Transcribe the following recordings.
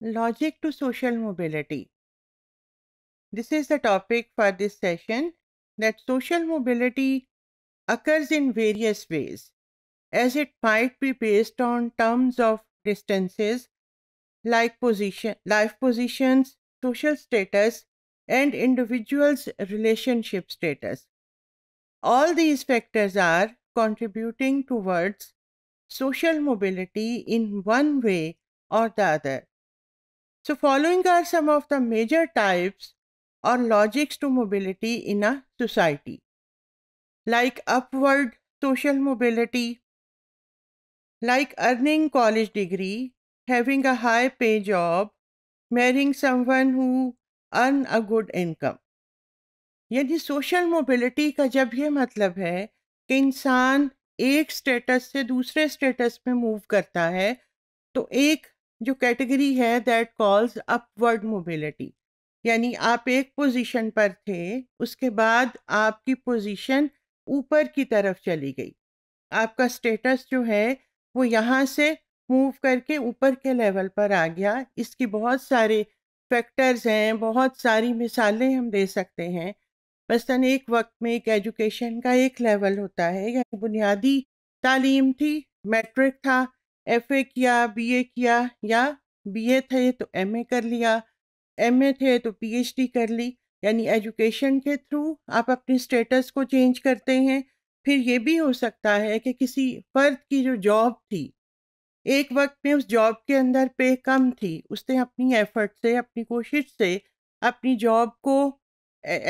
Logic to social mobility. This is the topic for this session that social mobility occurs in various ways as it might be based on terms of distances like position, life positions, social status, and individual's relationship status. All these factors are contributing towards social mobility in one way or the other. So following are some of the major types or logics to mobility in a society like upward social mobility, like earning college degree, having a high pay job, marrying someone who earn a good income. यानी social mobility का जब ये मतलब है कि इंसान एक status से दूसरे स्टेटस में मूव करता है तो एक जो कैटेगरी है दैट कॉल्स अपवर्ड मोबिलिटी यानी आप एक पोजीशन पर थे उसके बाद आपकी पोजीशन ऊपर की तरफ चली गई आपका स्टेटस जो है वो यहाँ से मूव करके ऊपर के लेवल पर आ गया इसकी बहुत सारे फैक्टर्स हैं बहुत सारी मिसालें हम दे सकते हैं मसलन एक वक्त में एक एजुकेशन का एक लेवल होता है यानी बुनियादी तालीम थी मैट्रिक था एफ ए किया बी ए किया या बी ए थे तो एम ए कर लिया एम ए थे तो पी एच डी कर ली यानी एजुकेशन के थ्रू आप अपने स्टेटस को चेंज करते हैं फिर ये भी हो सकता है कि किसी फर्द की जो जॉब थी एक वक्त में उस जॉब के अंदर पे कम थी उसने अपनी एफर्ट से अपनी कोशिश से अपनी जॉब को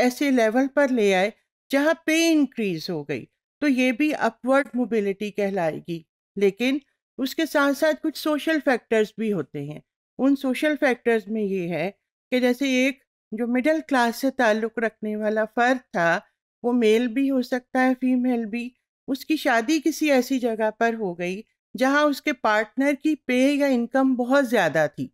ऐसे लेवल पर ले आए जहाँ पे इंक्रीज हो गई तो ये भी अपवर्ड मोबिलिटी कहलाएगी लेकिन उसके साथ साथ कुछ सोशल फैक्टर्स भी होते हैं उन सोशल फैक्टर्स में ये है कि जैसे एक जो मिडिल क्लास से ताल्लुक़ रखने वाला फ़र्द था वो मेल भी हो सकता है फीमेल भी उसकी शादी किसी ऐसी जगह पर हो गई जहाँ उसके पार्टनर की पे या इनकम बहुत ज़्यादा थी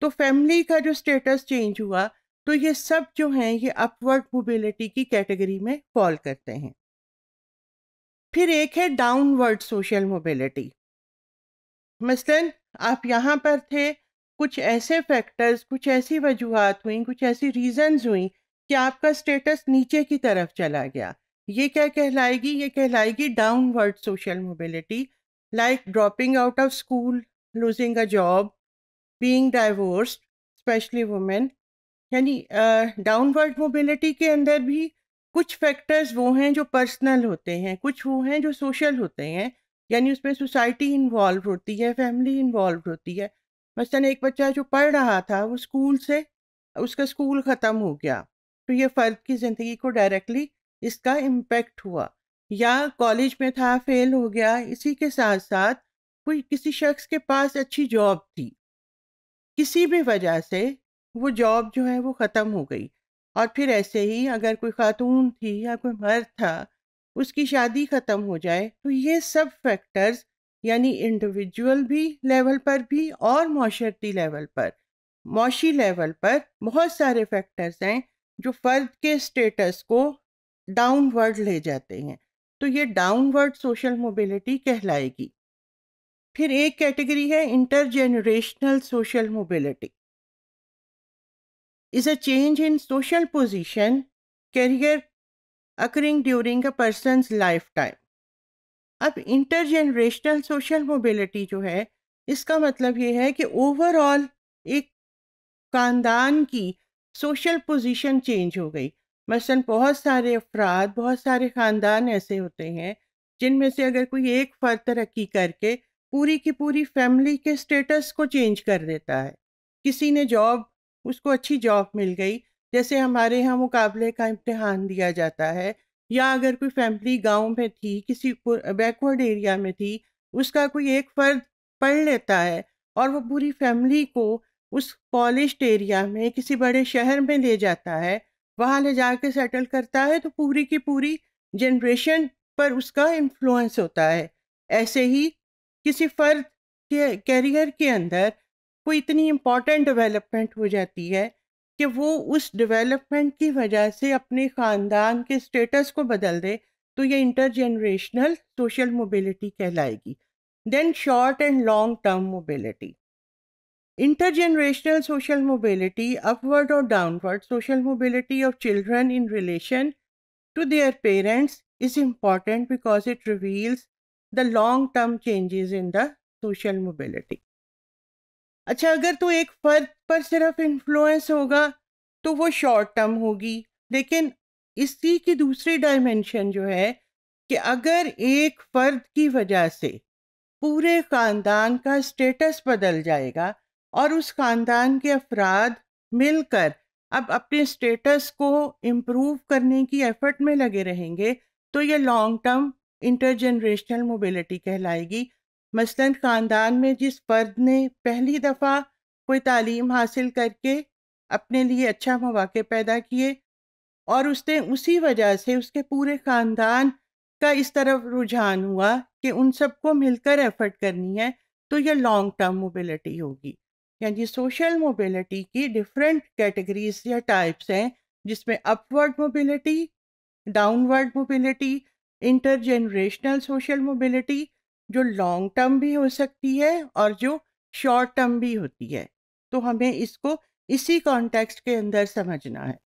तो फैमिली का जो स्टेटस चेंज हुआ तो ये सब जो हैं ये अपवर्ड मोबिलिटी की कैटेगरी में फॉल करते हैं फिर एक है डाउनवर्ड सोशल मोबिलिटी मसलन आप यहाँ पर थे कुछ ऐसे फैक्टर्स कुछ ऐसी वजूहत हुई कुछ ऐसी रीज़न्स हुई कि आपका स्टेटस नीचे की तरफ चला गया ये क्या कहलाएगी ये कहलाएगी downward social mobility like dropping out of school losing a job being divorced specially women यानी डाउनवर्ड मोबिलिटी के अंदर भी कुछ फैक्टर्स वो हैं जो पर्सनल होते हैं कुछ वो हैं जो सोशल होते हैं यानी उसमें सोसाइटी इन्वॉल्व होती है फैमिली इन्वॉल्व होती है मसलन एक बच्चा जो पढ़ रहा था वो स्कूल से उसका स्कूल ख़त्म हो गया तो ये फ़र्द की ज़िंदगी को डायरेक्टली इसका इम्पेक्ट हुआ या कॉलेज में था फेल हो गया इसी के साथ साथ कोई किसी शख्स के पास अच्छी जॉब थी किसी भी वजह से वो जॉब जो है वो ख़त्म हो गई और फिर ऐसे ही अगर कोई खातून थी या कोई मर्द था उसकी शादी ख़त्म हो जाए तो ये सब फैक्टर्स यानी इंडिविजुअल भी लेवल पर भी और माशरती लेवल पर माशी लेवल पर बहुत सारे फैक्टर्स हैं जो फ़र्द के स्टेटस को डाउनवर्ड ले जाते हैं तो ये डाउनवर्ड सोशल मोबिलिटी कहलाएगी फिर एक कैटेगरी है intergenerational social mobility is a change in social position career during a person life time अब इंटरजेनरेशनल सोशल मोबिलिटी जो है इसका मतलब ये है कि ओवरऑल एक खानदान की सोशल पोजीशन चेंज हो गई मसलन बहुत सारे अफराद बहुत सारे ख़ानदान ऐसे होते हैं जिनमें से अगर कोई एक फर्द तरक्की करके पूरी की पूरी फैमिली के स्टेटस को चेंज कर देता है किसी ने जॉब उसको अच्छी जॉब मिल गई जैसे हमारे यहाँ मुकाबले का इम्तहान दिया जाता है या अगर कोई फैमिली गांव में थी किसी बैकवर्ड एरिया में थी उसका कोई एक फ़र्द पढ़ लेता है और वो पूरी फैमिली को उस पॉलिश एरिया में किसी बड़े शहर में ले जाता है वहाँ ले जा सेटल करता है तो पूरी की पूरी जनरेशन पर उसका इन्फ्लुएंस होता है ऐसे ही किसी फ़र्द के कैरियर के अंदर कोई इतनी इम्पॉर्टेंट डेवलपमेंट हो जाती है कि वो उस डेवलपमेंट की वजह से अपने ख़ानदान के स्टेटस को बदल दे तो ये इंटर जनरेशनल सोशल मोबिलिटी कहलाएगी then short and long term mobility intergenerational social mobility upward और downward social mobility of children in relation to their parents is important because it reveals the long term changes in the social mobility अच्छा अगर तो एक फर्द पर सिर्फ influence होगा तो वो शॉर्ट टर्म होगी लेकिन इसी की दूसरी डायमेंशन जो है कि अगर एक फर्द की वजह से पूरे ख़ानदान का स्टेटस बदल जाएगा और उस ख़ानदान के अफराद मिलकर अब अपने स्टेटस को इम्प्रूव करने की एफर्ट में लगे रहेंगे तो ये लॉन्ग टर्म इंटरजनरेशनल मोबिलिटी कहलाएगी मसलन ख़ानदान में जिस फ़र्द ने पहली दफ़ा कोई तालीम हासिल करके अपने लिए अच्छा मौाक़ पैदा किए और उसने उसी वजह से उसके पूरे ख़ानदान का इस तरफ रुझान हुआ कि उन सबको मिलकर एफर्ट करनी है तो यह लॉन्ग टर्म मोबिलिटी होगी यानी सोशल मोबिलिटी की डिफरेंट कैटेगरीज या टाइप्स हैं जिसमें upward mobility downward mobility generational social mobility जो लॉन्ग टर्म भी हो सकती है और जो शॉर्ट टर्म भी होती है तो हमें इसको इसी कॉन्टेक्स्ट के अंदर समझना है